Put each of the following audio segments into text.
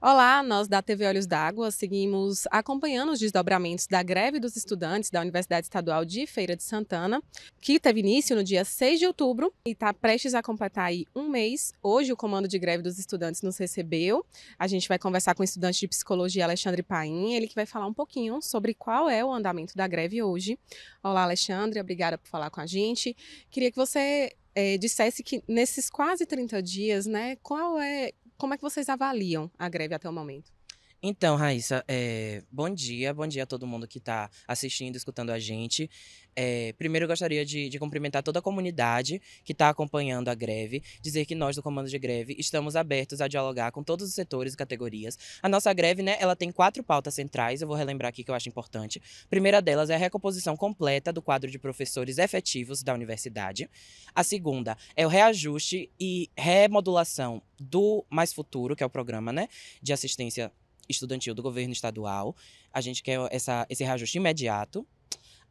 Olá, nós da TV Olhos d'Água seguimos acompanhando os desdobramentos da greve dos estudantes da Universidade Estadual de Feira de Santana, que teve início no dia 6 de outubro e está prestes a completar aí um mês. Hoje o Comando de Greve dos Estudantes nos recebeu. A gente vai conversar com o estudante de psicologia Alexandre Paim, ele que vai falar um pouquinho sobre qual é o andamento da greve hoje. Olá, Alexandre, obrigada por falar com a gente. Queria que você é, dissesse que nesses quase 30 dias, né, qual é, como é que vocês avaliam a greve até o momento? Então, Raíssa, é, bom dia, bom dia a todo mundo que está assistindo, escutando a gente. É, primeiro, eu gostaria de, de, cumprimentar toda a comunidade que está acompanhando a greve, dizer que nós do Comando de Greve estamos abertos a dialogar com todos os setores e categorias. A nossa greve, né, ela tem quatro pautas centrais, eu vou relembrar aqui que eu acho importante. A primeira delas é a recomposição completa do quadro de professores efetivos da universidade. A segunda é o reajuste e remodulação do Mais Futuro, que é o programa né, de assistência estudantil do governo estadual. A gente quer essa, esse reajuste imediato.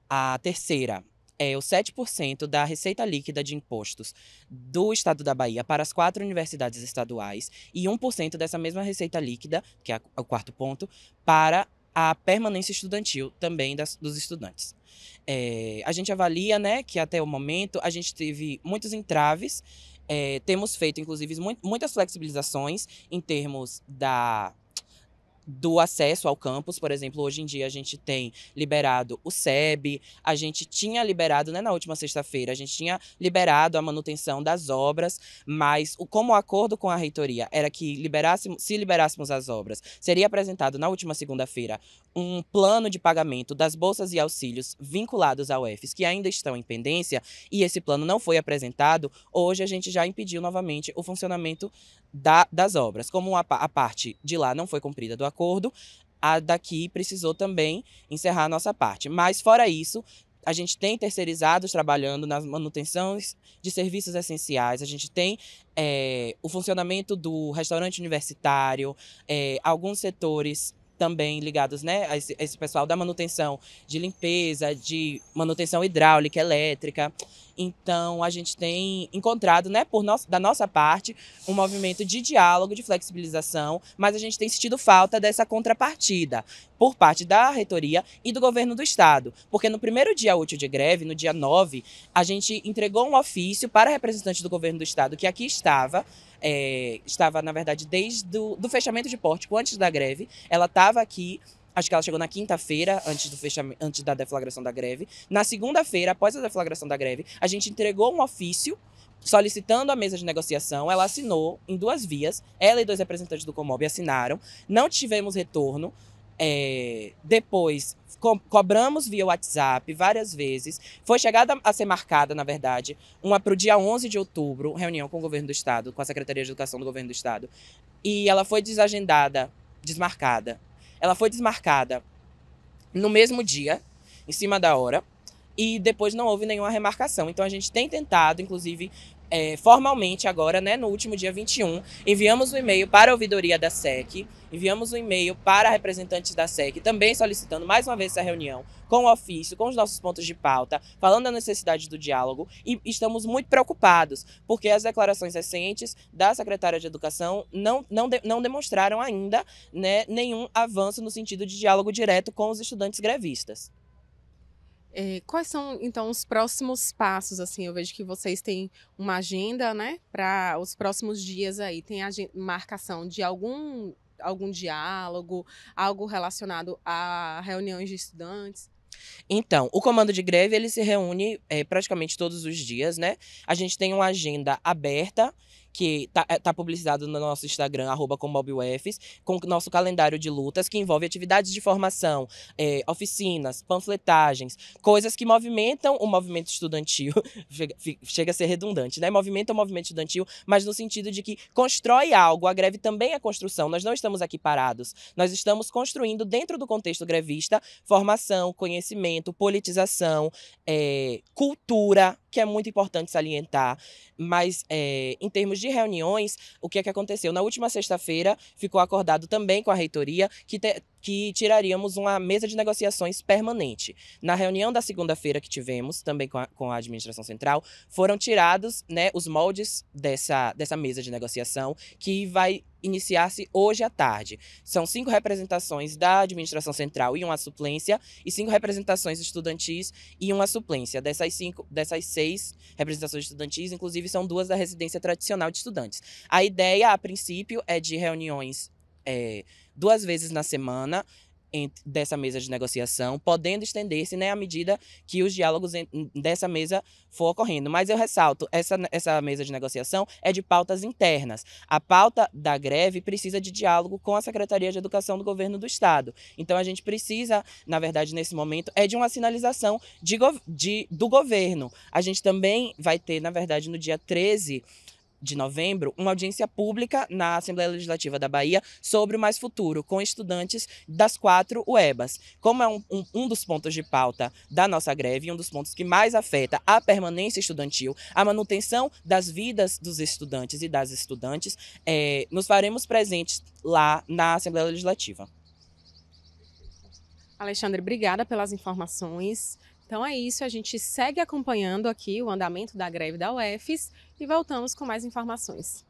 A terceira é o 7% da receita líquida de impostos do estado da Bahia para as quatro universidades estaduais e 1% dessa mesma receita líquida, que é o quarto ponto, para a permanência estudantil também das, dos estudantes. É, a gente avalia né, que até o momento a gente teve muitos entraves, é, temos feito, inclusive, muitas flexibilizações em termos da do acesso ao campus, por exemplo, hoje em dia a gente tem liberado o SEB, a gente tinha liberado, né, na última sexta-feira, a gente tinha liberado a manutenção das obras, mas o, como o acordo com a reitoria era que liberássemos, se liberássemos as obras, seria apresentado na última segunda-feira um plano de pagamento das bolsas e auxílios vinculados ao EFES, que ainda estão em pendência, e esse plano não foi apresentado, hoje a gente já impediu novamente o funcionamento da, das obras. Como a, a parte de lá não foi cumprida do acordo, acordo, a daqui precisou também encerrar a nossa parte. Mas fora isso, a gente tem terceirizados trabalhando nas manutenções de serviços essenciais, a gente tem é, o funcionamento do restaurante universitário, é, alguns setores também ligados né, a esse, a, esse, pessoal da manutenção de limpeza, de manutenção hidráulica, elétrica. Então, a gente tem encontrado, né, por nosso, da nossa parte, um movimento de diálogo, de flexibilização, mas a gente tem sentido falta dessa contrapartida por parte da reitoria e do governo do estado. Porque no primeiro dia útil de greve, no dia 9, a gente entregou um ofício para representante do governo do estado que aqui estava, é, estava, na verdade, desde do, do fechamento de pórtico, antes da greve. Ela estava aqui, acho que ela chegou na quinta-feira, antes, do fechamento, antes da deflagração da greve. Na segunda-feira, após a deflagração da greve, a gente entregou um ofício solicitando a mesa de negociação. Ela assinou em duas vias. Ela e dois representantes do Comob assinaram. Não tivemos retorno. É, depois co cobramos via WhatsApp várias vezes. Foi chegada a ser marcada, na verdade, uma para o dia 11 de outubro, reunião com o governo do estado, com a Secretaria de Educação do governo do estado. E ela foi desagendada, desmarcada. Ela foi desmarcada no mesmo dia, em cima da hora. E depois não houve nenhuma remarcação. Então a gente tem tentado, inclusive, é, formalmente agora, né, no último dia 21, enviamos um e-mail para a ouvidoria da SEC, enviamos um e-mail para representantes da SEC, também solicitando mais uma vez essa reunião com o ofício, com os nossos pontos de pauta, falando da necessidade do diálogo e estamos muito preocupados, porque as declarações recentes da secretária de Educação não, não, de, não demonstraram ainda né, nenhum avanço no sentido de diálogo direto com os estudantes grevistas. É, quais são, então, os próximos passos? Assim, eu vejo que vocês têm uma agenda, né, para os próximos dias aí. Tem a marcação de algum, algum diálogo, algo relacionado a reuniões de estudantes? Então, o comando de greve ele se reúne é, praticamente todos os dias, né? A gente tem uma agenda aberta que tá, é, tá publicizado no nosso Instagram, arroba com com nosso calendário de lutas, que envolve atividades de formação, é, oficinas, panfletagens, coisas que movimentam o movimento estudantil. chega, chega a ser redundante, né? Movimenta o movimento estudantil, mas no sentido de que constrói algo. A greve também é construção. Nós não estamos aqui parados. Nós estamos construindo, dentro do contexto grevista, formação, conhecimento, politização, é, cultura, que é muito importante salientar, mas é, em termos de reuniões, o que é que aconteceu? Na última sexta-feira, ficou acordado também com a reitoria que te, que tiraríamos uma mesa de negociações permanente. Na reunião da segunda-feira que tivemos, também com a, com a, administração central, foram tirados né, os moldes dessa, dessa mesa de negociação, que vai iniciar-se hoje à tarde. São cinco representações da administração central e uma suplência, e cinco representações estudantis e uma suplência. Dessas, cinco, dessas seis representações estudantis, inclusive, são duas da residência tradicional de estudantes. A ideia, a princípio, é de reuniões é, duas vezes na semana dessa mesa de negociação, podendo estender-se né, à medida que os diálogos dessa mesa for ocorrendo. Mas eu ressalto, essa, essa mesa de negociação é de pautas internas. A pauta da greve precisa de diálogo com a Secretaria de Educação do Governo do Estado. Então a gente precisa, na verdade, nesse momento, é de uma sinalização de, de do governo. A gente também vai ter, na verdade, no dia 13 de novembro, uma audiência pública na Assembleia Legislativa da Bahia sobre o Mais Futuro, com estudantes das quatro UEBAs. Como é um, um, um, dos pontos de pauta da nossa greve, um dos pontos que mais afeta a permanência estudantil, a manutenção das vidas dos estudantes e das estudantes, é, nos faremos presentes lá na Assembleia Legislativa. Alexandre, obrigada pelas informações. Então é isso, a gente segue acompanhando aqui o andamento da greve da UFES e voltamos com mais informações.